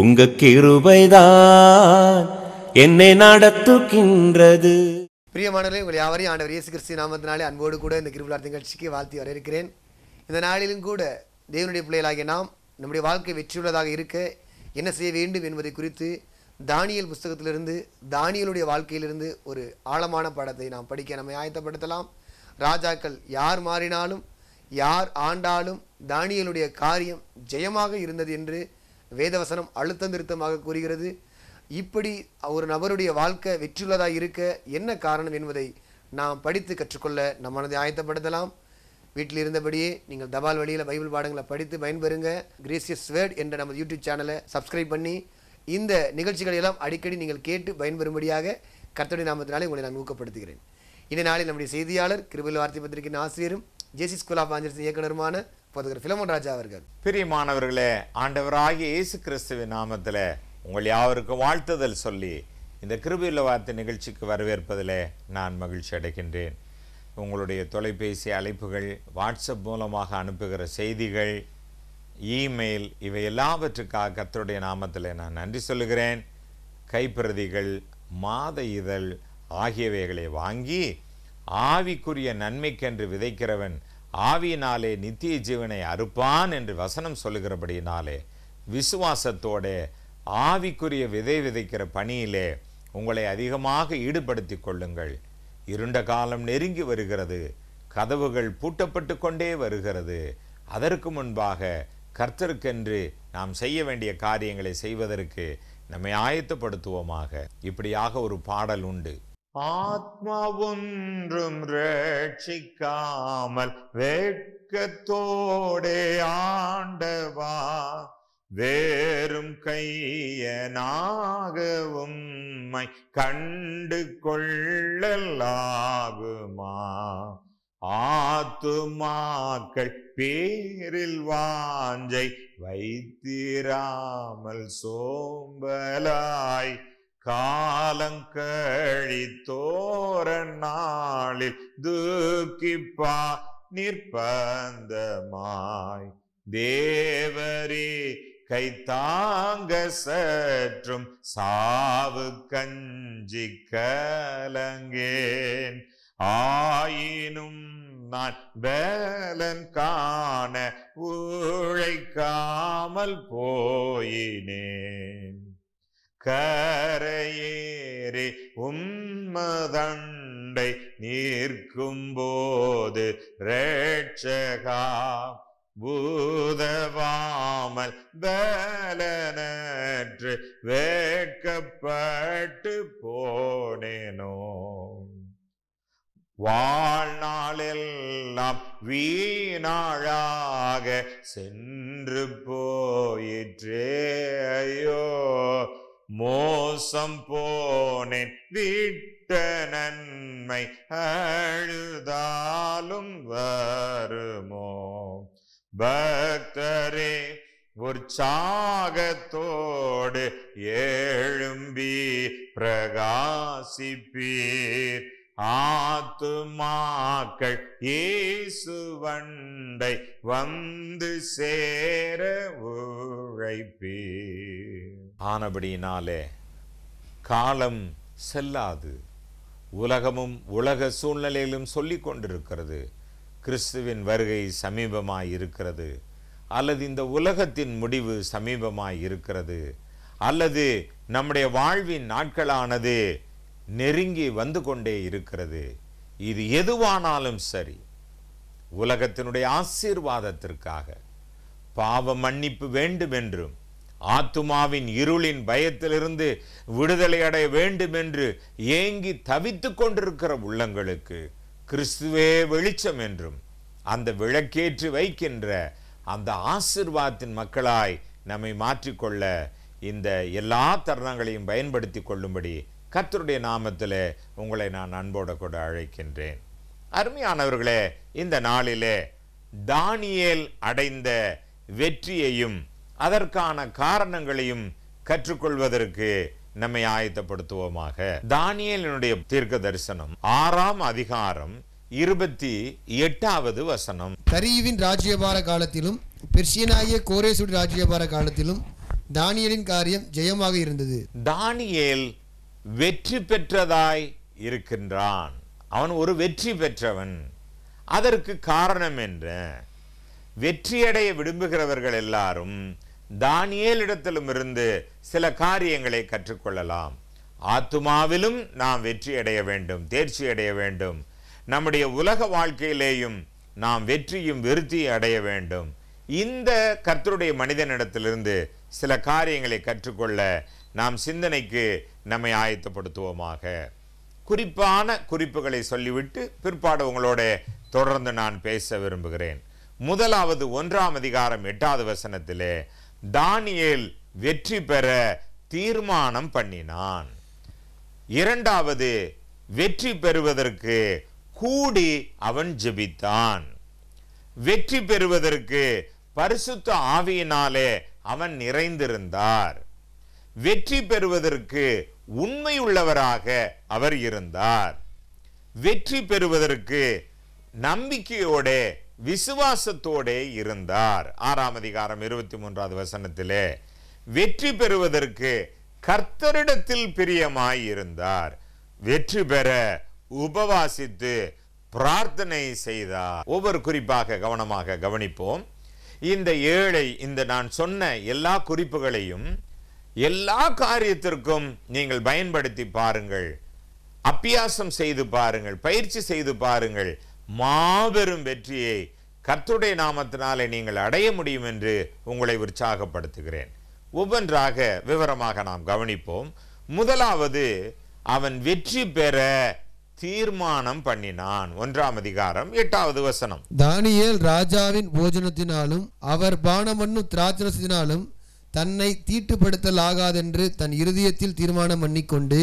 உங்க கிருபைதான் என்னை நடத்துகின்றது பிரியமானவர்களே உங்கள் யாவரையும் ஆண்டவர் இயேசு கிறிஸ்து நாமத்தினாலே அன்போடு கூட இந்த கிருவிழா நிகழ்ச்சிக்கு வாழ்த்தி வரவேற்கிறேன் இருக்கிறேன் இந்த நாளிலும் கூட தேவனுடைய பிள்ளைகளாகிய நாம் நம்முடைய வாழ்க்கை வெற்றியுள்ளதாக இருக்க என்ன செய்ய வேண்டும் என்பதை குறித்து தானியல் புஸ்தகத்திலிருந்து தானியலுடைய வாழ்க்கையிலிருந்து ஒரு ஆழமான படத்தை நாம் படிக்க நம்மை ஆயத்தப்படுத்தலாம் ராஜாக்கள் யார் மாறினாலும் யார் ஆண்டாலும் தானியலுடைய காரியம் ஜெயமாக இருந்தது என்று வேதவசனம் அழுத்த திருத்தமாக கூறுகிறது இப்படி ஒரு நபருடைய வாழ்க்கை வெற்றியுள்ளதாக இருக்க என்ன காரணம் என்பதை நாம் படித்து கற்றுக்கொள்ள நம் ஆயத்தப்படுத்தலாம் வீட்டில் இருந்தபடியே நீங்கள் தபால் வழியில் பைபிள் பாடங்களை படித்து பயன்பெறுங்க கிரேசியஸ் வேர்ட் என்ற நமது யூடியூப் சேனலை சப்ஸ்கிரைப் பண்ணி இந்த நிகழ்ச்சிகளை எல்லாம் அடிக்கடி நீங்கள் கேட்டு பயன்பெறும்படியாக கர்த்தடி நாமத்தினாலே உங்களை நான் ஊக்கப்படுத்துகிறேன் இந்த நாளில் நம்முடைய செய்தியாளர் கிருபில் வார்த்தை பத்திரிகையின் ஆசிரியரும் ஜேசி ஸ்கூல் ஆஃப் ஆஞ்சர்ஸ் இயக்குனருமான போதுகிற பிலமன் ராஜாவாக இருக்கார் பிரியமானவர்களே ஆண்டவராகிய இயேசு கிறிஸ்துவின் நாமத்தில் உங்கள் யாவருக்கும் வாழ்த்துதல் சொல்லி இந்த கிருபியில் வார்த்தை நிகழ்ச்சிக்கு வரவேற்பதில் நான் மகிழ்ச்சி அடைகின்றேன் உங்களுடைய தொலைபேசி அழைப்புகள் வாட்ஸ்அப் மூலமாக அனுப்புகிற செய்திகள் இமெயில் இவை எல்லாவற்றுக்காக கத்தருடைய நாமத்தில் நான் நன்றி சொல்லுகிறேன் கைப்பிரதிகள் மாத இதழ் ஆகியவைகளை வாங்கி ஆவிக்குரிய நன்மைக்கென்று விதைக்கிறவன் ஆவியினாலே நித்திய ஜீவனை அறுப்பான் என்று வசனம் சொல்லுகிறபடியினாலே விசுவாசத்தோட ஆவிக்குரிய விதை விதைக்கிற பணியிலே உங்களை அதிகமாக ஈடுபடுத்தி கொள்ளுங்கள் இருண்ட காலம் நெருங்கி வருகிறது கதவுகள் பூட்டப்பட்டு கொண்டே வருகிறது அதற்கு முன்பாக கர்த்தருக்கென்று நாம் செய்ய வேண்டிய காரியங்களை செய்வதற்கு நம்மை ஆயத்தப்படுத்துவோமாக இப்படியாக ஒரு பாடல் உண்டு ஆத்மா ஒன்றும் ரட்சிக்காமல் வேட்கத்தோடே ஆண்டவா வேறும் கையனாகவும் கண்டு கொள்ளலாகுமா ஆத்துமாக்கள் பேரில் வாஞ்சை வைத்திராமல் சோம்பலாய் காலங்கழி தோர நாளில் தூக்கிப்பா நிற்பந்தமாய் தேவரே கை தாங்க சற்றும் சாவு கஞ்சி கலங்கேன் ஆயினும் நான் வேலன் காண உழைக்காமல் போயினேன் கரையேறி உம்மதண்டை நீர்க்கும் போது ரேட்சகா பூதவாமல் பலனற்று வேட்கப்பட்டு போனேனோ வாழ்நாளெல்லாம் வீணாழாக சென்று போயிற்றே மோசம் போனேன் விட்ட நன்மை அழுதாலும் வருமோ பக்தரே உற்சாகத்தோடு எழும்பி பிரகாசிப்பீர் ஆத்துமாக்கள் இயேசுவண்டை வந்து சேர உழைப்பீர் ஆனபடியினாலே காலம் செல்லாது உலகமும் உலக சூழ்நிலையிலும் சொல்லி கொண்டிருக்கிறது கிறிஸ்துவின் வருகை சமீபமாய் இருக்கிறது அல்லது இந்த உலகத்தின் முடிவு சமீபமாய் இருக்கிறது அல்லது நம்முடைய வாழ்வின் நாட்களானது நெருங்கி வந்து கொண்டே இருக்கிறது இது எதுவானாலும் சரி உலகத்தினுடைய ஆசீர்வாதத்திற்காக பாவ மன்னிப்பு வேண்டும் என்றும் ஆத்துமாவின் இருளின் பயத்திலிருந்து விடுதலை அடைய வேண்டும் என்று ஏங்கி தவித்து கொண்டிருக்கிற உள்ளங்களுக்கு கிறிஸ்துவே வெளிச்சம் என்றும் அந்த விளக்கேற்றி வைக்கின்ற அந்த ஆசிர்வாதத்தின் மக்களாய் நம்மை மாற்றிக்கொள்ள இந்த எல்லா தருணங்களையும் பயன்படுத்தி கொள்ளும்படி கர்த்தருடைய நாமத்தில் உங்களை நான் அன்போட கூட அழைக்கின்றேன் அருமையானவர்களே இந்த நாளிலே தானியேல் அடைந்த வெற்றியையும் அதற்கான காரணங்களையும் கற்றுக்கொள்வதற்கு நம்மை ஆயத்தப்படுத்துவோமாக தானியலினுடைய தீர்க்க தரிசனம் ஆறாம் அதிகாரம் இருபத்தி எட்டாவது வசனம் கரீவின் ராஜ்யபார காலத்திலும் பெர்சியனாகிய கோரேசுடி ராஜ்யபார காலத்திலும் தானியலின் காரியம் ஜெயமாக இருந்தது தானியேல் வெற்றி பெற்றதாய் இருக்கின்றான் அவன் ஒரு வெற்றி பெற்றவன் அதற்கு காரணம் என்ற வெற்றியடைய விரும்புகிறவர்கள் எல்லாரும் தானியலிடத்திலும் இருந்து சில காரியங்களை கற்றுக்கொள்ளலாம் ஆத்துமாவிலும் நாம் வெற்றி அடைய வேண்டும் தேர்ச்சி அடைய வேண்டும் நம்முடைய உலக வாழ்க்கையிலேயும் நாம் வெற்றியும் விருத்தி அடைய வேண்டும் இந்த கர்த்தருடைய மனிதனிடத்திலிருந்து சில காரியங்களை கற்றுக்கொள்ள நாம் சிந்தனைக்கு நம்மை ஆயத்தப்படுத்துவோமாக குறிப்பான குறிப்புகளை சொல்லிவிட்டு பிற்பாடு உங்களோட தொடர்ந்து நான் பேச விரும்புகிறேன் முதலாவது ஒன்றாம் அதிகாரம் எட்டாவது வசனத்திலே தானியேல் வெற்றி பெற தீர்மானம் பண்ணினான் இரண்டாவது வெற்றி பெறுவதற்கு கூடி அவன் ஜெபித்தான் வெற்றி பெறுவதற்கு பரிசுத்த ஆவியினாலே அவன் நிறைந்திருந்தார் வெற்றி பெறுவதற்கு உண்மையுள்ளவராக அவர் இருந்தார் வெற்றி பெறுவதற்கு நம்பிக்கையோட விசுவாசத்தோடே இருந்தார் ஆறாம் அதிகாரம் இருபத்தி மூன்றாவது வசனத்திலே வெற்றி பெறுவதற்கு கர்த்தரிடத்தில் பிரியமாய் இருந்தார் வெற்றி பெற உபவாசித்து பிரார்த்தனை செய்தார் ஒவ்வொரு குறிப்பாக கவனமாக கவனிப்போம் இந்த ஏழை இந்த நான் சொன்ன எல்லா குறிப்புகளையும் எல்லா காரியத்திற்கும் நீங்கள் பயன்படுத்தி பாருங்கள் அப்பியாசம் செய்து பாருங்கள் பயிற்சி செய்து பாருங்கள் மாபெரும் வெற்றியை கர்த்துடைய நாமத்தினாலே நீங்கள் அடைய முடியும் என்று உங்களை உற்சாகப்படுத்துகிறேன் ஒவ்வொன்றாக விவரமாக நாம் கவனிப்போம் முதலாவது அவன் வெற்றி பெற தீர்மானம் பண்ணினான் ஒன்றாம் அதிகாரம் எட்டாவது வசனம் தானியல் ராஜாவின் போஜனத்தினாலும் அவர் பானமண்ணு திராட்சரசத்தினாலும் தன்னை தீட்டுப்படுத்தல் ஆகாதென்று தன் இருதயத்தில் தீர்மானம் பண்ணிக்கொண்டு கொண்டு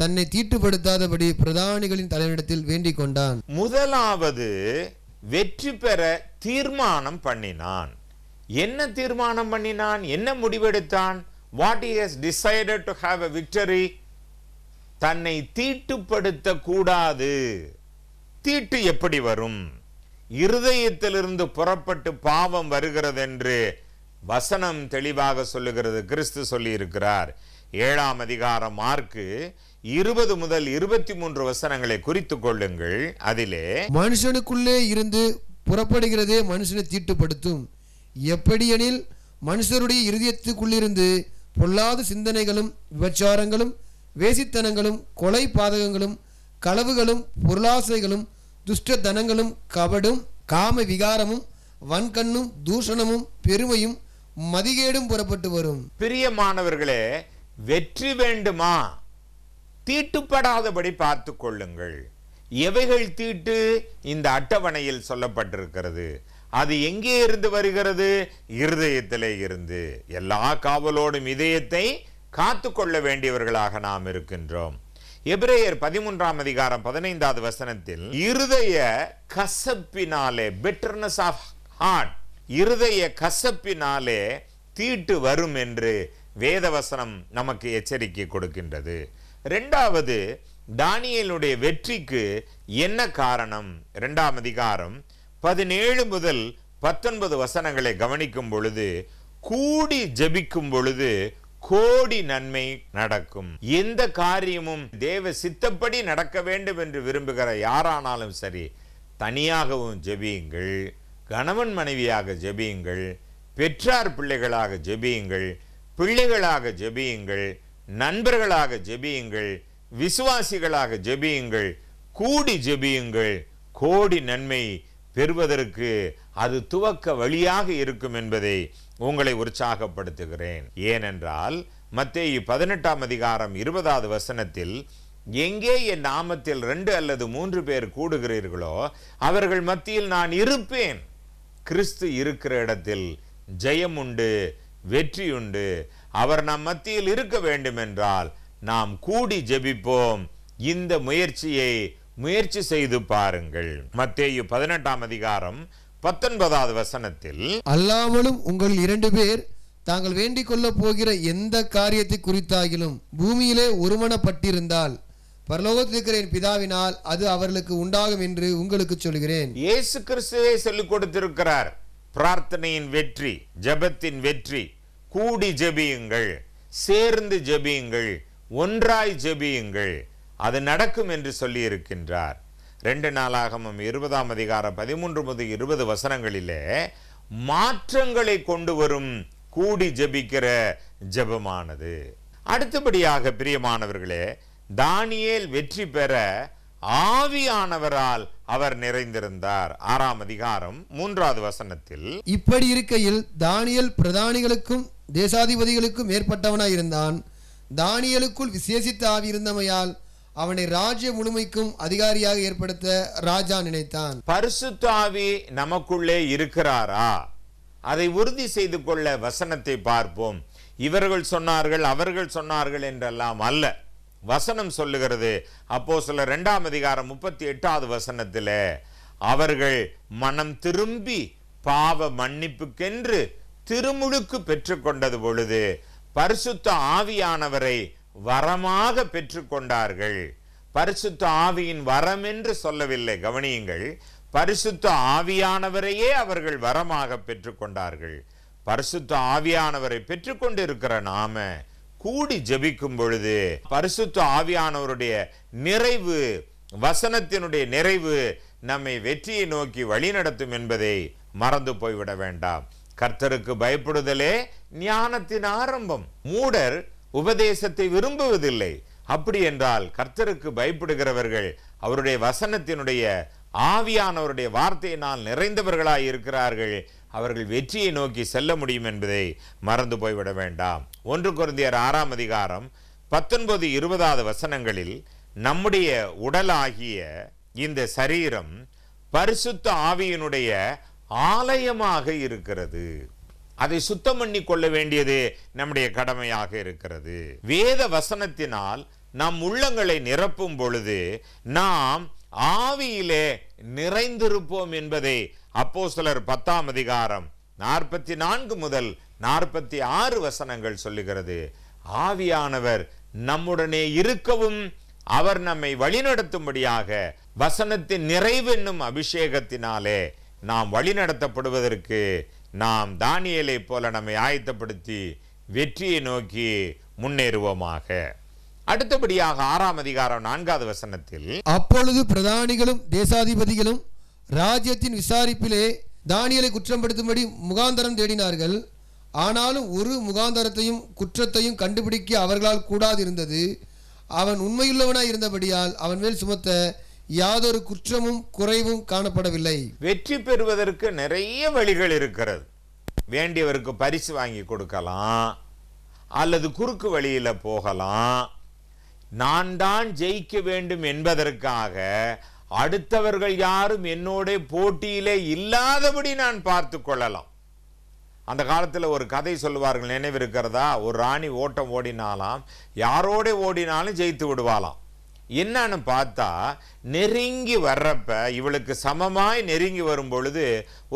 தன்னை தீட்டுப்படுத்தாதபடி பிரதானிகளின் தலைவனிடத்தில் வேண்டிக் கொண்டான் முதலாவது வெற்றி பெற தீர்மானம் பண்ணினான் என்ன தீர்மானம் பண்ணினான் என்ன முடிவெடுத்தான் what is decided to have a victory தன்னை தீட்டுப்படுத்த கூடாது தீட்டு எப்படி வரும் இருதயத்திலிருந்து புறப்பட்டு பாவம் வருகிறது என்று வசனம் தெளிவாக சொல்லுகிறது கிறிஸ்து சொல்லி இருக்கிறார் ஏழாம் அதிகாரம் மார்க்கு இருபது முதல் இருபத்தி மூன்று வசனங்களை குறித்துக் கொள்ளுங்கள் அதிலே மனுஷனுக்குள்ளே இருந்து புறப்படுகிறதே மனுஷனை தீட்டுப்படுத்தும் எப்படியெனில் மனுஷருடைய இருதயத்துக்குள்ளிருந்து பொல்லாத சிந்தனைகளும் விபச்சாரங்களும் வேசித்தனங்களும் கொலை பாதகங்களும் களவுகளும் பொருளாசைகளும் துஷ்டதனங்களும் கபடும் காம விகாரமும் வன்கண்ணும் தூஷணமும் பெருமையும் மதிகேடும் புறப்பட்டு வரும் பிரியமானவர்களே வெற்றி வேண்டுமா தீட்டுப்படாதபடி பார்த்து கொள்ளுங்கள் எவைகள் தீட்டு இந்த அட்டவணையில் சொல்லப்பட்டிருக்கிறது அது எங்கே இருந்து வருகிறது இருதயத்திலே இருந்து எல்லா காவலோடும் இதயத்தை காத்து கொள்ள வேண்டியவர்களாக நாம் இருக்கின்றோம் எபிரேயர் பதிமூன்றாம் அதிகாரம் பதினைந்தாவது வசனத்தில் இருதய கசப்பினாலே பெட்டர்னஸ் ஆஃப் ஹார்ட் இருதய கசப்பினாலே தீட்டு வரும் என்று வேதவசனம் நமக்கு எச்சரிக்கை கொடுக்கின்றது ரெண்டாவது தானியலுடைய வெற்றிக்கு என்ன காரணம் ரெண்டாம் அதிகாரம் பதினேழு முதல் பத்தொன்பது வசனங்களை கவனிக்கும் பொழுது கூடி ஜபிக்கும் பொழுது கோடி நன்மை நடக்கும் எந்த காரியமும் தேவ சித்தப்படி நடக்க வேண்டும் என்று விரும்புகிற யாரானாலும் சரி தனியாகவும் ஜெபியுங்கள் கணவன் மனைவியாக ஜெபியுங்கள் பெற்றார் பிள்ளைகளாக ஜெபியுங்கள் பிள்ளைகளாக ஜெபியுங்கள் நண்பர்களாக ஜெபியுங்கள் விசுவாசிகளாக ஜெபியுங்கள் கூடி ஜெபியுங்கள் கோடி நன்மை பெறுவதற்கு அது துவக்க வழியாக இருக்கும் என்பதை உங்களை உற்சாகப்படுத்துகிறேன் ஏனென்றால் மத்திய பதினெட்டாம் அதிகாரம் இருபதாவது வசனத்தில் எங்கே என் நாமத்தில் ரெண்டு அல்லது மூன்று பேர் கூடுகிறீர்களோ அவர்கள் மத்தியில் நான் இருப்பேன் கிறிஸ்து இருக்கிற இடத்தில் ஜெயம் உண்டு வெற்றி உண்டு அவர் நம் மத்தியில் இருக்க வேண்டும் என்றால் நாம் கூடி ஜெபிப்போம் இந்த முயற்சியை முயற்சி செய்து பாருங்கள் மத்தேயு பதினெட்டாம் அதிகாரம் பத்தொன்பதாவது வசனத்தில் அல்லாமலும் உங்கள் இரண்டு பேர் தாங்கள் வேண்டிக் கொள்ள போகிற எந்த காரியத்தை குறித்தாகிலும் பூமியிலே ஒருமனப்பட்டிருந்தால் பரலோகத்தில் என் பிதாவினால் அது அவர்களுக்கு உண்டாகும் என்று உங்களுக்கு சொல்கிறேன் இயேசு கிறிஸ்துவை சொல்லிக் கொடுத்திருக்கிறார் பிரார்த்தனையின் வெற்றி ஜபத்தின் வெற்றி கூடி ஜெபியுங்கள் சேர்ந்து ஜெபியுங்கள் ஒன்றாய் ஜெபியுங்கள் அது நடக்கும் என்று சொல்லி இருக்கின்றார் ரெண்டு நாளாகமும் இருபதாம் அதிகார பதிமூன்று முதல் இருபது வசனங்களிலே மாற்றங்களை கொண்டு வரும் கூடி ஜபிக்கிற ஜபமானது அடுத்தபடியாக பிரியமானவர்களே தானியேல் வெற்றி பெற ஆவியானவரால் அவர் நிறைந்திருந்தார் ஆறாம் அதிகாரம் மூன்றாவது வசனத்தில் இப்படி இருக்கையில் தானியல் பிரதானிகளுக்கும் தேசாதிபதிகளுக்கும் மேற்பட்டவனாய் இருந்தான் தானியலுக்குள் விசேஷித்த ஆவி இருந்தமையால் அவனை ராஜ்ய முழுமைக்கும் அதிகாரியாக ஏற்படுத்த ராஜா நினைத்தான் பரிசுத்த தாவி நமக்குள்ளே இருக்கிறாரா அதை உறுதி செய்து கொள்ள வசனத்தை பார்ப்போம் இவர்கள் சொன்னார்கள் அவர்கள் சொன்னார்கள் என்றெல்லாம் அல்ல வசனம் சொல்லுகிறது அப்போ சில ரெண்டாம் அதிகாரம் முப்பத்தி எட்டாவது வசனத்தில் அவர்கள் மனம் திரும்பி பாவ மன்னிப்புக்கென்று திருமுழுக்கு பெற்றுக்கொண்டது பொழுது பரிசுத்த ஆவியானவரை வரமாக பெற்றுக்கொண்டார்கள் பரிசுத்த ஆவியின் வரம் என்று சொல்லவில்லை கவனியுங்கள் பரிசுத்த ஆவியானவரையே அவர்கள் வரமாக பெற்றுக்கொண்டார்கள் பரிசுத்த ஆவியானவரை பெற்றுக்கொண்டிருக்கிற நாம கூடி ஜபிக்கும் பொழுது பரிசுத்த ஆவியானவருடைய நிறைவு வசனத்தினுடைய நிறைவு நம்மை வெற்றியை நோக்கி வழிநடத்தும் என்பதை மறந்து போய்விட வேண்டாம் கர்த்தருக்கு பயப்படுதலே ஞானத்தின் ஆரம்பம் மூடர் உபதேசத்தை விரும்புவதில்லை அப்படி என்றால் கர்த்தருக்கு பயப்படுகிறவர்கள் அவருடைய வசனத்தினுடைய ஆவியானவருடைய வார்த்தையினால் நிறைந்தவர்களாய் இருக்கிறார்கள் அவர்கள் வெற்றியை நோக்கி செல்ல முடியும் என்பதை மறந்து போய்விட வேண்டாம் ஒன்று குருந்தியர் ஆறாம் அதிகாரம் பத்தொன்பது இருபதாவது வசனங்களில் நம்முடைய உடலாகிய இந்த சரீரம் பரிசுத்த ஆவியினுடைய ஆலயமாக இருக்கிறது அதை சுத்தம் பண்ணி கொள்ள வேண்டியது நம்முடைய கடமையாக இருக்கிறது வேத வசனத்தினால் நம் உள்ளங்களை நிரப்பும் பொழுது நாம் ஆவியிலே நிறைந்திருப்போம் என்பதை அப்போ சிலர் பத்தாம் அதிகாரம் நாற்பத்தி நான்கு முதல் நாற்பத்தி ஆறு வசனங்கள் சொல்லுகிறது ஆவியானவர் நம்முடனே இருக்கவும் அவர் நம்மை வழிநடத்தும்படியாக வசனத்தின் நிறைவு என்னும் அபிஷேகத்தினாலே நாம் வழிநடத்தப்படுவதற்கு நாம் தானியலை போல நம்மை ஆயத்தப்படுத்தி வெற்றியை நோக்கி முன்னேறுவோமாக அடுத்தபடியாக ஆறாம் அதிகாரம் நான்காவது வசனத்தில் அப்பொழுது பிரதானிகளும் தேசாதிபதிகளும் ராஜ்யத்தின் விசாரிப்பிலே தானியலை குற்றப்படுத்தும்படி முகாந்தரம் தேடினார்கள் ஆனாலும் ஒரு முகாந்தரத்தையும் குற்றத்தையும் கண்டுபிடிக்க அவர்களால் கூடாது இருந்தது அவன் உண்மையுள்ளவனாய் இருந்தபடியால் அவன் மேல் சுமத்த யாதொரு குற்றமும் குறைவும் காணப்படவில்லை வெற்றி பெறுவதற்கு நிறைய வழிகள் இருக்கிறது வேண்டியவருக்கு பரிசு வாங்கி கொடுக்கலாம் அல்லது குறுக்கு வழியில் போகலாம் நான் தான் ஜெயிக்க வேண்டும் என்பதற்காக அடுத்தவர்கள் யாரும் என்னோட போட்டியிலே இல்லாதபடி நான் பார்த்து கொள்ளலாம் அந்த காலத்தில் ஒரு கதை சொல்லுவார்கள் நினைவிருக்கிறதா ஒரு ராணி ஓட்டம் ஓடினாலாம் யாரோட ஓடினாலும் ஜெயித்து விடுவாளாம் என்னன்னு பார்த்தா நெருங்கி வர்றப்ப இவளுக்கு சமமாய் நெருங்கி வரும் பொழுது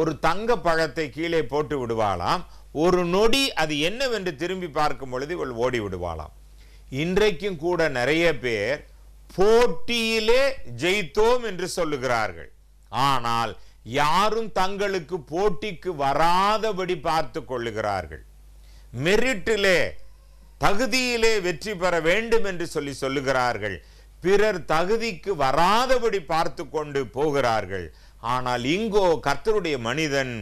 ஒரு தங்க பழத்தை கீழே போட்டு விடுவாளாம் ஒரு நொடி அது என்னவென்று திரும்பி பார்க்கும் பொழுது இவள் ஓடி விடுவாளாம் இன்றைக்கும் கூட நிறைய பேர் போட்டியிலே ஜெயித்தோம் என்று சொல்லுகிறார்கள் ஆனால் யாரும் தங்களுக்கு போட்டிக்கு வராதபடி பார்த்து கொள்ளுகிறார்கள் மெரிட்டிலே தகுதியிலே வெற்றி பெற வேண்டும் என்று சொல்லி சொல்லுகிறார்கள் பிறர் தகுதிக்கு வராதபடி பார்த்து கொண்டு போகிறார்கள் ஆனால் இங்கோ கர்த்தருடைய மனிதன்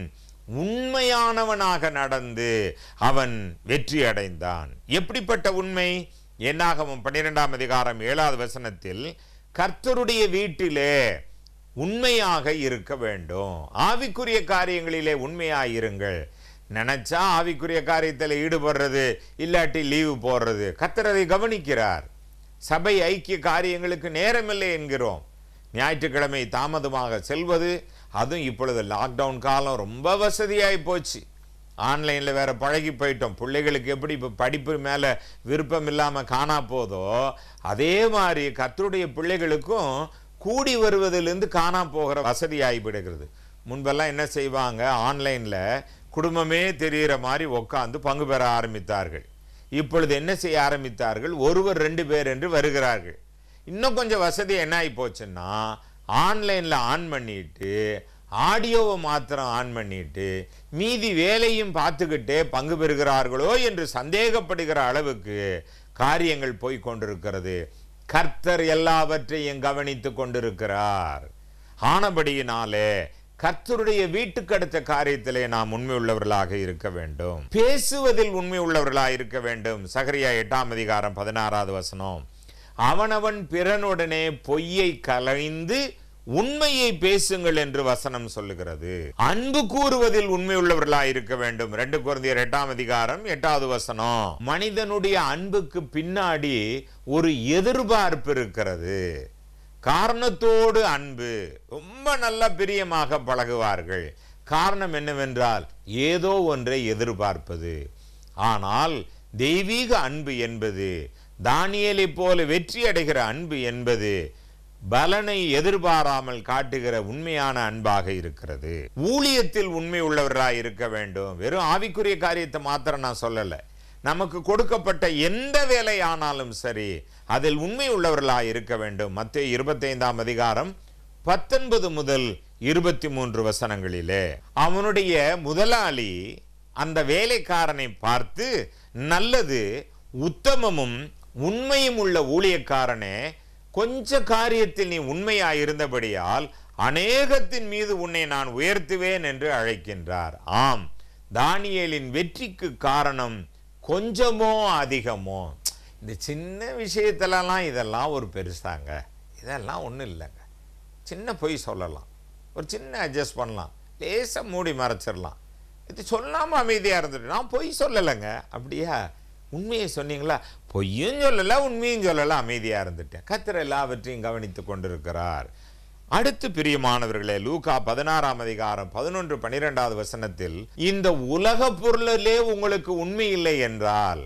உண்மையானவனாக நடந்து அவன் வெற்றி அடைந்தான் எப்படிப்பட்ட உண்மை என்னாகவும் பன்னிரெண்டாம் அதிகாரம் ஏழாவது வசனத்தில் கர்த்தருடைய வீட்டிலே உண்மையாக இருக்க வேண்டும் ஆவிக்குரிய காரியங்களிலே உண்மையாயிருங்கள் நினச்சா ஆவிக்குரிய காரியத்தில் ஈடுபடுறது இல்லாட்டி லீவு போடுறது கர்த்தர் அதை கவனிக்கிறார் சபை ஐக்கிய காரியங்களுக்கு நேரமில்லை என்கிறோம் ஞாயிற்றுக்கிழமை தாமதமாக செல்வது அதுவும் இப்பொழுது லாக்டவுன் காலம் ரொம்ப வசதியாகி போச்சு ஆன்லைனில் வேறு பழகி போயிட்டோம் பிள்ளைகளுக்கு எப்படி இப்போ படிப்பு மேலே விருப்பம் இல்லாமல் காணா போதோ அதே மாதிரி கத்தருடைய பிள்ளைகளுக்கும் கூடி வருவதிலிருந்து காணா போகிற வசதி ஆகிவிடுகிறது முன்பெல்லாம் என்ன செய்வாங்க ஆன்லைனில் குடும்பமே தெரிகிற மாதிரி உட்காந்து பங்கு பெற ஆரம்பித்தார்கள் இப்பொழுது என்ன செய்ய ஆரம்பித்தார்கள் ஒருவர் ரெண்டு பேர் என்று வருகிறார்கள் இன்னும் கொஞ்சம் வசதி என்ன ஆகி போச்சுன்னா ஆன்லைனில் ஆன் பண்ணிட்டு ஆடியோவை மாத்திரம் ஆன் பண்ணிட்டு மீதி வேலையும் பார்த்துக்கிட்டே பங்கு பெறுகிறார்களோ என்று சந்தேகப்படுகிற அளவுக்கு காரியங்கள் போய் கொண்டிருக்கிறது கர்த்தர் எல்லாவற்றையும் கவனித்து கொண்டிருக்கிறார் ஆனபடியினாலே கர்த்தருடைய வீட்டுக்கு அடுத்த காரியத்திலே நாம் உண்மை உள்ளவர்களாக இருக்க வேண்டும் பேசுவதில் உண்மை உள்ளவர்களாக இருக்க வேண்டும் சகரியா எட்டாம் அதிகாரம் பதினாறாவது வசனம் அவனவன் பிறனுடனே பொய்யை கலைந்து உண்மையை பேசுங்கள் என்று வசனம் சொல்லுகிறது அன்பு கூறுவதில் உண்மை உள்ளவர்களாக இருக்க வேண்டும் ரெண்டு குழந்தையர் எட்டாம் அதிகாரம் எட்டாவது வசனம் மனிதனுடைய அன்புக்கு பின்னாடி ஒரு எதிர்பார்ப்பு இருக்கிறது காரணத்தோடு அன்பு ரொம்ப நல்ல பிரியமாக பழகுவார்கள் காரணம் என்னவென்றால் ஏதோ ஒன்றை எதிர்பார்ப்பது ஆனால் தெய்வீக அன்பு என்பது தானியலை போல வெற்றி அடைகிற அன்பு என்பது பலனை எதிர்பாராமல் காட்டுகிற உண்மையான அன்பாக இருக்கிறது ஊழியத்தில் உண்மை உள்ளவராக இருக்க வேண்டும் வெறும் ஆவிக்குரிய காரியத்தை மாத்திரம் நான் சொல்லலை நமக்கு கொடுக்கப்பட்ட எந்த வேலை ஆனாலும் சரி அதில் உண்மை உள்ளவர்களாக இருக்க வேண்டும் மத்திய இருபத்தைந்தாம் அதிகாரம் பத்தொன்பது முதல் இருபத்தி மூன்று வசனங்களிலே அவனுடைய முதலாளி அந்த வேலைக்காரனை பார்த்து நல்லது உத்தமமும் உண்மையும் உள்ள ஊழியக்காரனே கொஞ்ச காரியத்தில் நீ இருந்தபடியால் அநேகத்தின் மீது உன்னை நான் உயர்த்துவேன் என்று அழைக்கின்றார் ஆம் தானியலின் வெற்றிக்கு காரணம் கொஞ்சமோ அதிகமோ இந்த சின்ன விஷயத்திலலாம் இதெல்லாம் ஒரு பெருசாங்க இதெல்லாம் ஒன்றும் இல்லைங்க சின்ன பொய் சொல்லலாம் ஒரு சின்ன அட்ஜஸ்ட் பண்ணலாம் லேசாக மூடி மறைச்சிடலாம் இது சொல்லாமல் அமைதியாக இருந்துட்டு நான் பொய் சொல்லலைங்க அப்படியா உண்மையை சொன்னீங்களா பொய்யும் சொல்லலை உண்மையும் சொல்லல அமைதியாக இருந்துட்டேன் கத்திர எல்லாவற்றையும் கவனித்து கொண்டிருக்கிறார் அடுத்து பிரியமானவர்களே லூகா பதினாறாம் அதிகாரம் பதினொன்று பனிரெண்டாவது வசனத்தில் இந்த உலக பொருளிலே உங்களுக்கு உண்மை இல்லை என்றால்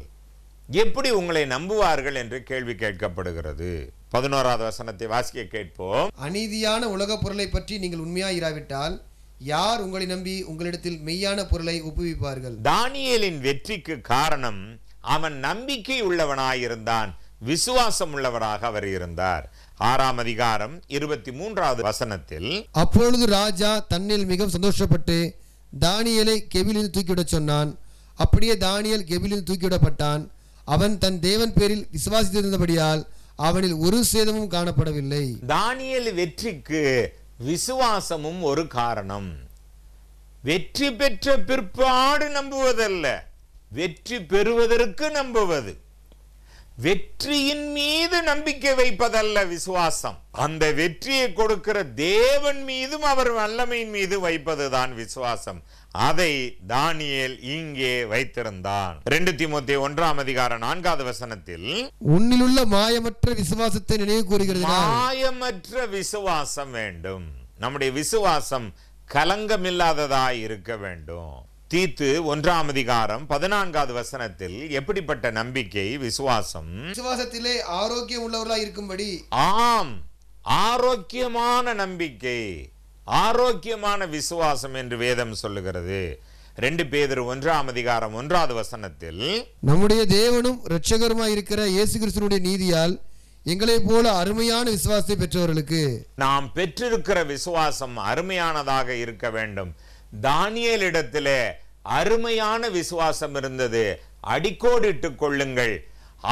எப்படி உங்களை நம்புவார்கள் என்று கேள்வி கேட்கப்படுகிறது பதினோராவது வசனத்தை வாசிக்க கேட்போம் அநீதியான உலக பொருளை பற்றி நீங்கள் உண்மையாயிராவிட்டால் யார் உங்களை நம்பி உங்களிடத்தில் மெய்யான பொருளை ஒப்புவிப்பார்கள் தானியலின் வெற்றிக்கு காரணம் அவன் நம்பிக்கை உள்ளவனாயிருந்தான் விசுவாசம் உள்ளவராக அவர் இருந்தார் ஆறாம் அதிகாரம் இருபத்தி மூன்றாவது வசனத்தில் அப்பொழுது ராஜா தன்னில் மிகவும் சந்தோஷப்பட்டு தானியலை கெவிலில் தூக்கிவிட சொன்னான் அப்படியே தானியல் கெவிலில் தூக்கிவிடப்பட்டான் அவன் தன் தேவன் பேரில் விசுவாசித்திருந்தபடியால் அவனில் ஒரு சேதமும் காணப்படவில்லை தானியல் வெற்றிக்கு விசுவாசமும் ஒரு காரணம் வெற்றி பெற்ற பிற்பாடு நம்புவதல்ல வெற்றி பெறுவதற்கு நம்புவது வெற்றியின் மீது நம்பிக்கை வைப்பதல்ல விசுவாசம் அந்த வெற்றியை கொடுக்கிற தேவன் மீதும் அவர் வல்லமையின் மீது வைப்பதுதான் விசுவாசம் அதை தானியல் இங்கே வைத்திருந்தான் ரெண்டு திமுத்தி ஒன்றாம் அதிகார நான்காவது வசனத்தில் உன்னிலுள்ள மாயமற்ற விசுவாசத்தை நினைவு கூறுகிறது மாயமற்ற விசுவாசம் வேண்டும் நம்முடைய விசுவாசம் கலங்கமில்லாததாய் இருக்க வேண்டும் தீத்து ஒன்றாம் அதிகாரம் பதினான்காவது வசனத்தில் எப்படிப்பட்ட நம்பிக்கை விசுவாசம் விசுவாசத்திலே ஆரோக்கியம் உள்ளவர்களா இருக்கும்படி ஆம் ஆரோக்கியமான நம்பிக்கை ஆரோக்கியமான விசுவாசம் என்று வேதம் சொல்லுகிறது ரெண்டு பேதர் ஒன்றாம் அதிகாரம் ஒன்றாவது வசனத்தில் நம்முடைய தேவனும் ரட்சகருமாய் இருக்கிற இயேசு கிறிஸ்துனுடைய நீதியால் எங்களை போல அருமையான விசுவாசத்தை பெற்றவர்களுக்கு நாம் பெற்றிருக்கிற விசுவாசம் அருமையானதாக இருக்க வேண்டும் தானியல் இடத்திலே அருமையான விசுவாசம் இருந்தது அடிக்கோடிட்டு கொள்ளுங்கள்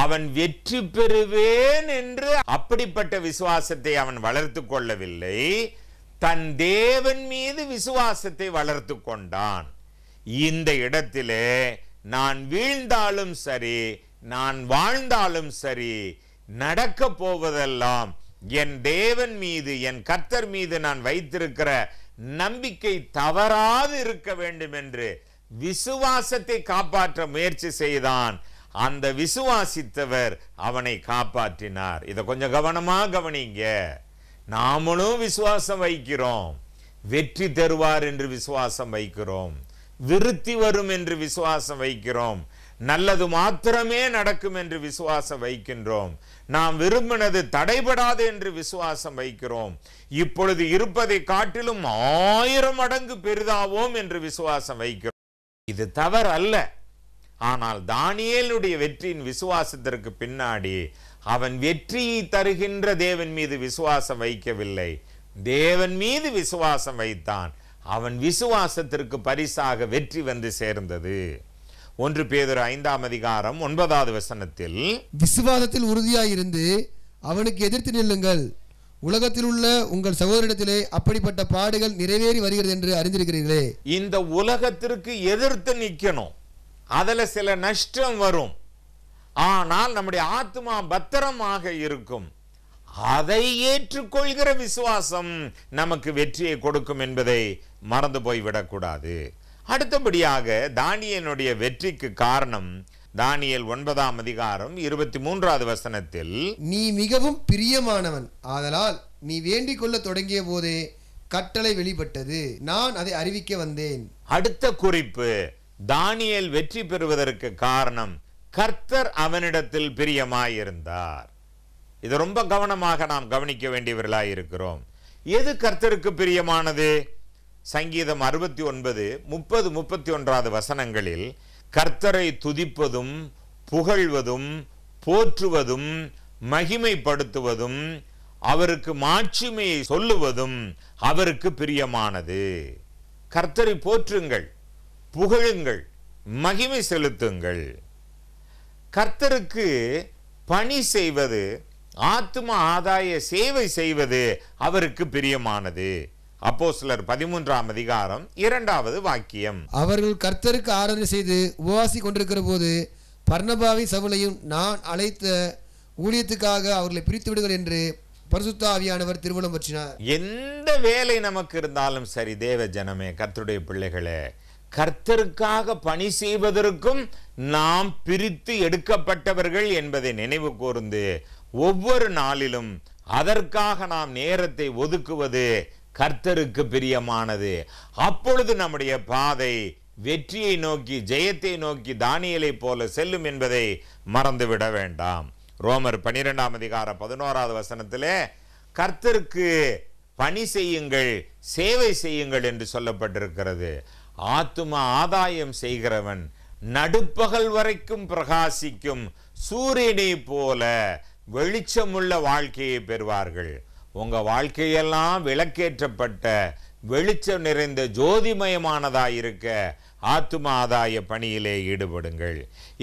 அவன் வெற்றி பெறுவேன் என்று அப்படிப்பட்ட விசுவாசத்தை அவன் வளர்த்து கொள்ளவில்லை தன் தேவன் மீது விசுவாசத்தை வளர்த்து கொண்டான் இந்த இடத்திலே நான் வீழ்ந்தாலும் சரி நான் வாழ்ந்தாலும் சரி நடக்க போவதெல்லாம் என் தேவன் மீது என் கர்த்தர் மீது நான் வைத்திருக்கிற நம்பிக்கை தவறாது இருக்க வேண்டும் என்று விசுவாசத்தை காப்பாற்ற முயற்சி செய்தான் அந்த விசுவாசித்தவர் அவனை காப்பாற்றினார் இதை கொஞ்சம் கவனமாக கவனிங்க நாமளும் விசுவாசம் வைக்கிறோம் வெற்றி தருவார் என்று விசுவாசம் வைக்கிறோம் விருத்தி வரும் என்று விசுவாசம் வைக்கிறோம் நல்லது மாத்திரமே நடக்கும் என்று விசுவாசம் வைக்கின்றோம் நாம் விரும்பினது தடைபடாது என்று விசுவாசம் வைக்கிறோம் இப்பொழுது இருப்பதை காட்டிலும் ஆயிரம் மடங்கு பெரிதாவோம் என்று விசுவாசம் வைக்கிறோம் இது தவறு அல்ல ஆனால் தானியலுடைய வெற்றியின் விசுவாசத்திற்கு பின்னாடி அவன் வெற்றியை தருகின்ற தேவன் மீது விசுவாசம் வைக்கவில்லை தேவன் மீது விசுவாசம் வைத்தான் அவன் விசுவாசத்திற்கு பரிசாக வெற்றி வந்து சேர்ந்தது ஒன்று பேதொரு ஐந்தாம் அதிகாரம் ஒன்பதாவது வசனத்தில் உறுதியாக உறுதியாயிருந்து அவனுக்கு எதிர்த்து நில்லுங்கள் உலகத்தில் உள்ள உங்கள் சகோதரிடத்திலே அப்படிப்பட்ட பாடுகள் நிறைவேறி வருகிறது என்று அறிந்திருக்கிறீர்களே இந்த உலகத்திற்கு எதிர்த்து நிற்கணும் அதில் சில நஷ்டம் வரும் ஆனால் நம்முடைய ஆத்மா பத்திரமாக இருக்கும் அதை ஏற்றுக்கொள்கிற விசுவாசம் நமக்கு வெற்றியை கொடுக்கும் என்பதை மறந்து போய்விடக்கூடாது அடுத்தபடியாக தானியனுடைய வெற்றிக்கு காரணம் தானியல் ஒன்பதாம் அதிகாரம் இருபத்தி மூன்றாவது வசனத்தில் நீ மிகவும் பிரியமானவன் ஆதலால் நீ வேண்டிக் கொள்ள தொடங்கிய போதே கட்டளை வெளிப்பட்டது நான் அதை அறிவிக்க வந்தேன் அடுத்த குறிப்பு தானியல் வெற்றி பெறுவதற்கு காரணம் கர்த்தர் அவனிடத்தில் பிரியமாயிருந்தார் இது ரொம்ப கவனமாக நாம் கவனிக்க வேண்டியவர்களாய் இருக்கிறோம் எது கர்த்தருக்கு பிரியமானது சங்கீதம் அறுபத்தி ஒன்பது முப்பது முப்பத்தி ஒன்றாவது வசனங்களில் கர்த்தரை துதிப்பதும் புகழ்வதும் போற்றுவதும் மகிமைப்படுத்துவதும் அவருக்கு மாட்சிமையை சொல்லுவதும் அவருக்கு பிரியமானது கர்த்தரை போற்றுங்கள் புகழுங்கள் மகிமை செலுத்துங்கள் கர்த்தருக்கு பணி செய்வது ஆத்ம ஆதாய சேவை செய்வது அவருக்கு பிரியமானது அப்போ சிலர் பதிமூன்றாம் அதிகாரம் இரண்டாவது வாக்கியம் அவர்கள் கர்த்தருக்கு ஆராதனை செய்து உபவாசி கொண்டிருக்கிற போது பர்ணபாவி சவுலையும் நான் அழைத்த ஊழியத்துக்காக அவர்களை பிரித்து விடுங்கள் என்று பரிசுத்தாவியானவர் ஆவியானவர் திருவள்ளம் பற்றினார் எந்த வேலை நமக்கு இருந்தாலும் சரி தேவ ஜனமே கர்த்தருடைய பிள்ளைகளே கர்த்தருக்காக பணி செய்வதற்கும் நாம் பிரித்து எடுக்கப்பட்டவர்கள் என்பதை நினைவு கூர்ந்து ஒவ்வொரு நாளிலும் அதற்காக நாம் நேரத்தை ஒதுக்குவது கர்த்தருக்கு பிரியமானது அப்பொழுது நம்முடைய பாதை வெற்றியை நோக்கி ஜெயத்தை நோக்கி தானியலை போல செல்லும் என்பதை மறந்துவிட வேண்டாம் ரோமர் பனிரெண்டாம் அதிகார பதினோராவது வசனத்திலே கர்த்தருக்கு பணி செய்யுங்கள் சேவை செய்யுங்கள் என்று சொல்லப்பட்டிருக்கிறது ஆத்தும ஆதாயம் செய்கிறவன் நடுப்பகல் வரைக்கும் பிரகாசிக்கும் சூரியனை போல வெளிச்சமுள்ள வாழ்க்கையை பெறுவார்கள் உங்கள் வாழ்க்கையெல்லாம் விளக்கேற்றப்பட்ட வெளிச்சம் நிறைந்த இருக்க ஆத்தும ஆதாய பணியிலே ஈடுபடுங்கள்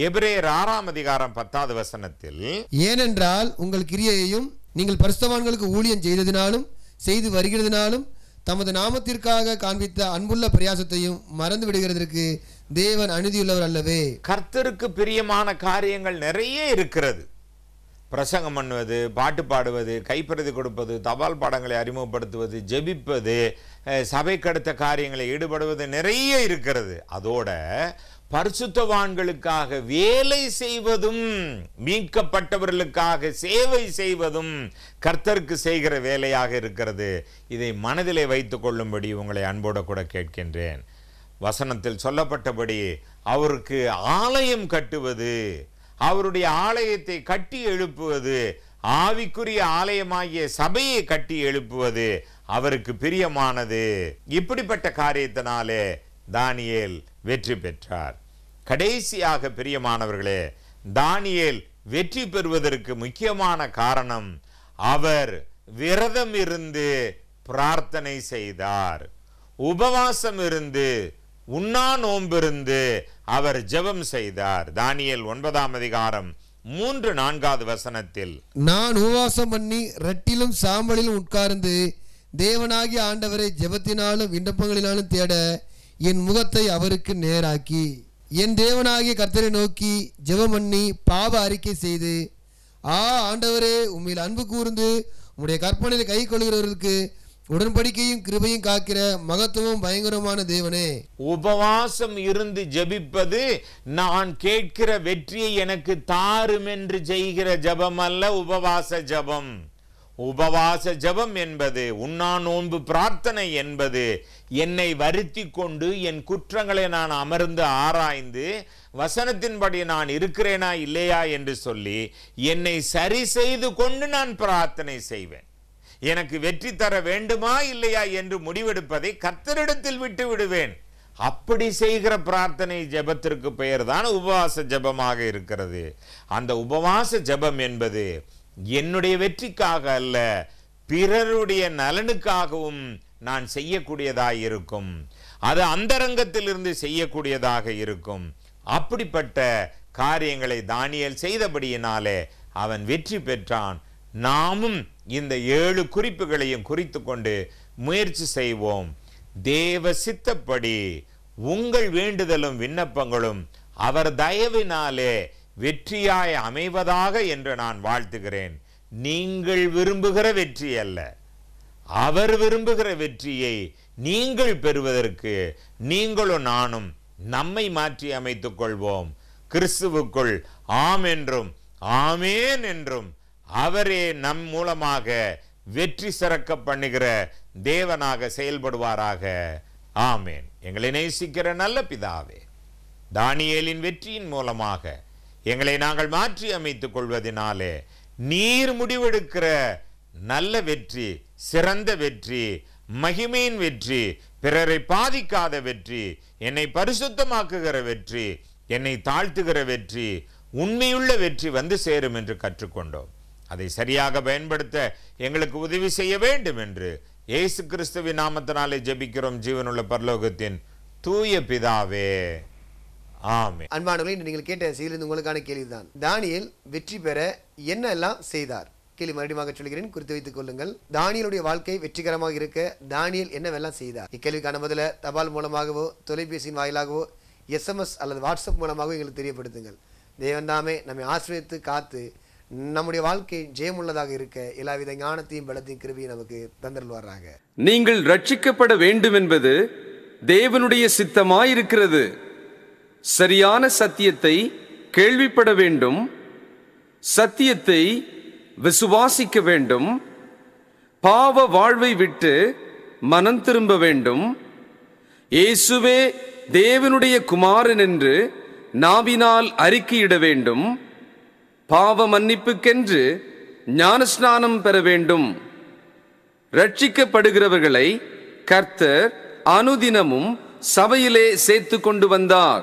எபிரேயர் ஆறாம் அதிகாரம் பத்தாவது வசனத்தில் ஏனென்றால் உங்கள் கிரியையையும் நீங்கள் பரிசுத்தவான்களுக்கு ஊழியம் செய்ததினாலும் செய்து வருகிறதுனாலும் தமது நாமத்திற்காக காண்பித்த அன்புள்ள பிரயாசத்தையும் மறந்து விடுகிறதற்கு தேவன் அனுதியுள்ளவர் அல்லவே கர்த்தருக்கு பிரியமான காரியங்கள் நிறைய இருக்கிறது பிரசங்கம் பண்ணுவது பாட்டு பாடுவது கைப்பிரதி கொடுப்பது தபால் பாடங்களை அறிமுகப்படுத்துவது ஜெபிப்பது சபை கடுத்த காரியங்களை ஈடுபடுவது நிறைய இருக்கிறது அதோட பரிசுத்தவான்களுக்காக வேலை செய்வதும் மீட்கப்பட்டவர்களுக்காக சேவை செய்வதும் கர்த்தருக்கு செய்கிற வேலையாக இருக்கிறது இதை மனதிலே வைத்து கொள்ளும்படி உங்களை அன்போட கூட கேட்கின்றேன் வசனத்தில் சொல்லப்பட்டபடி அவருக்கு ஆலயம் கட்டுவது அவருடைய ஆலயத்தை கட்டி எழுப்புவது ஆவிக்குரிய ஆலயமாகிய சபையை கட்டி எழுப்புவது அவருக்கு பிரியமானது இப்படிப்பட்ட காரியத்தினாலே தானியேல் வெற்றி பெற்றார் கடைசியாக பிரியமானவர்களே தானியேல் வெற்றி பெறுவதற்கு முக்கியமான காரணம் அவர் விரதம் இருந்து பிரார்த்தனை செய்தார் உபவாசம் இருந்து உண்ணா நோம்பிருந்து அவர் ஜெபம் செய்தார் தானியல் ஒன்பதாம் அதிகாரம் மூன்று நான்காவது வசனத்தில் நான் உபவாசம் பண்ணி ரெட்டிலும் சாம்பலிலும் உட்கார்ந்து தேவனாகி ஆண்டவரை ஜெபத்தினாலும் விண்ணப்பங்களினாலும் தேட என் முகத்தை அவருக்கு நேராக்கி என் தேவனாகிய கர்த்தரை நோக்கி ஜெபம் பண்ணி பாவ அறிக்கை செய்து ஆ ஆண்டவரே உண்மையில் அன்பு கூர்ந்து உம்முடைய கற்பனையில் கை கொள்கிறவர்களுக்கு உடன்படிக்கையும் கிருபையும் காக்கிற மகத்துவம் பயங்கரமான தேவனே உபவாசம் இருந்து ஜபிப்பது நான் கேட்கிற வெற்றியை எனக்கு தாரும் என்று செய்கிற ஜபம் அல்ல உபவாச ஜபம் உபவாச ஜபம் என்பது உண்ணா நோன்பு பிரார்த்தனை என்பது என்னை வருத்தி கொண்டு என் குற்றங்களை நான் அமர்ந்து ஆராய்ந்து வசனத்தின்படி நான் இருக்கிறேனா இல்லையா என்று சொல்லி என்னை சரி செய்து கொண்டு நான் பிரார்த்தனை செய்வேன் எனக்கு வெற்றி தர வேண்டுமா இல்லையா என்று முடிவெடுப்பதை கத்தரிடத்தில் விட்டு விடுவேன் அப்படி செய்கிற பிரார்த்தனை ஜபத்திற்கு பெயர் தான் உபவாச ஜபமாக இருக்கிறது அந்த உபவாச ஜபம் என்பது என்னுடைய வெற்றிக்காக அல்ல பிறருடைய நலனுக்காகவும் நான் செய்யக்கூடியதாக இருக்கும் அது அந்தரங்கத்திலிருந்து செய்யக்கூடியதாக இருக்கும் அப்படிப்பட்ட காரியங்களை தானியல் செய்தபடியினாலே அவன் வெற்றி பெற்றான் நாமும் இந்த ஏழு குறிப்புகளையும் குறித்து கொண்டு முயற்சி செய்வோம் தேவ சித்தப்படி உங்கள் வேண்டுதலும் விண்ணப்பங்களும் அவர் தயவினாலே வெற்றியாய் அமைவதாக என்று நான் வாழ்த்துகிறேன் நீங்கள் விரும்புகிற வெற்றி அல்ல அவர் விரும்புகிற வெற்றியை நீங்கள் பெறுவதற்கு நீங்களும் நானும் நம்மை மாற்றி அமைத்துக் கொள்வோம் கிறிஸ்துவுக்குள் ஆம் என்றும் ஆமேன் என்றும் அவரே நம் மூலமாக வெற்றி சிறக்க பண்ணுகிற தேவனாக செயல்படுவாராக ஆமேன் எங்களை நேசிக்கிற நல்ல பிதாவே தானியலின் வெற்றியின் மூலமாக எங்களை நாங்கள் மாற்றி அமைத்துக் கொள்வதனாலே நீர் முடிவெடுக்கிற நல்ல வெற்றி சிறந்த வெற்றி மகிமையின் வெற்றி பிறரை பாதிக்காத வெற்றி என்னை பரிசுத்தமாக்குகிற வெற்றி என்னை தாழ்த்துகிற வெற்றி உண்மையுள்ள வெற்றி வந்து சேரும் என்று கற்றுக்கொண்டோம் அதை சரியாக பயன்படுத்த எங்களுக்கு உதவி செய்ய வேண்டும் என்று இயேசு கிறிஸ்துவின் நாமத்தினாலே ஜெபிக்கிறோம் ஜீவனுள்ள பரலோகத்தின் தூய பிதாவே ஆமே அன்பானவர்களே நீங்கள் கேட்ட செய்திலிருந்து உங்களுக்கான கேள்விதான் தானியல் வெற்றி பெற என்ன எல்லாம் செய்தார் கேள்வி மறுபடியும் சொல்கிறேன் குறித்து வைத்துக் கொள்ளுங்கள் தானியலுடைய வாழ்க்கை வெற்றிகரமாக இருக்க தானியல் என்னவெல்லாம் செய்தார் இக்கேள்விக்கான முதல்ல தபால் மூலமாகவோ தொலைபேசியின் வாயிலாகவோ எஸ்எம்எஸ் அல்லது வாட்ஸ்அப் மூலமாகவோ எங்களுக்கு தெரியப்படுத்துங்கள் தேவன் தாமே நம்மை ஆசிரியத்து காத்து நம்முடைய வாழ்க்கை ஜெயமுள்ளதாக இருக்க எல்லாவித ஞானத்தையும் பலத்தையும் கிருவியும் நமக்கு தந்தல்வாராக நீங்கள் ரட்சிக்கப்பட வேண்டும் என்பது தேவனுடைய சித்தமாயிருக்கிறது சரியான சத்தியத்தை கேள்விப்பட வேண்டும் சத்தியத்தை விசுவாசிக்க வேண்டும் பாவ வாழ்வை விட்டு மனம் திரும்ப வேண்டும் இயேசுவே தேவனுடைய குமாரன் என்று நாவினால் அறிக்கையிட வேண்டும் பாவ மன்னிப்புக்கென்று ஞானஸ்நானம் பெற வேண்டும் ரட்சிக்கப்படுகிறவர்களை கர்த்தர் அனுதினமும் சபையிலே சேர்த்து கொண்டு வந்தார்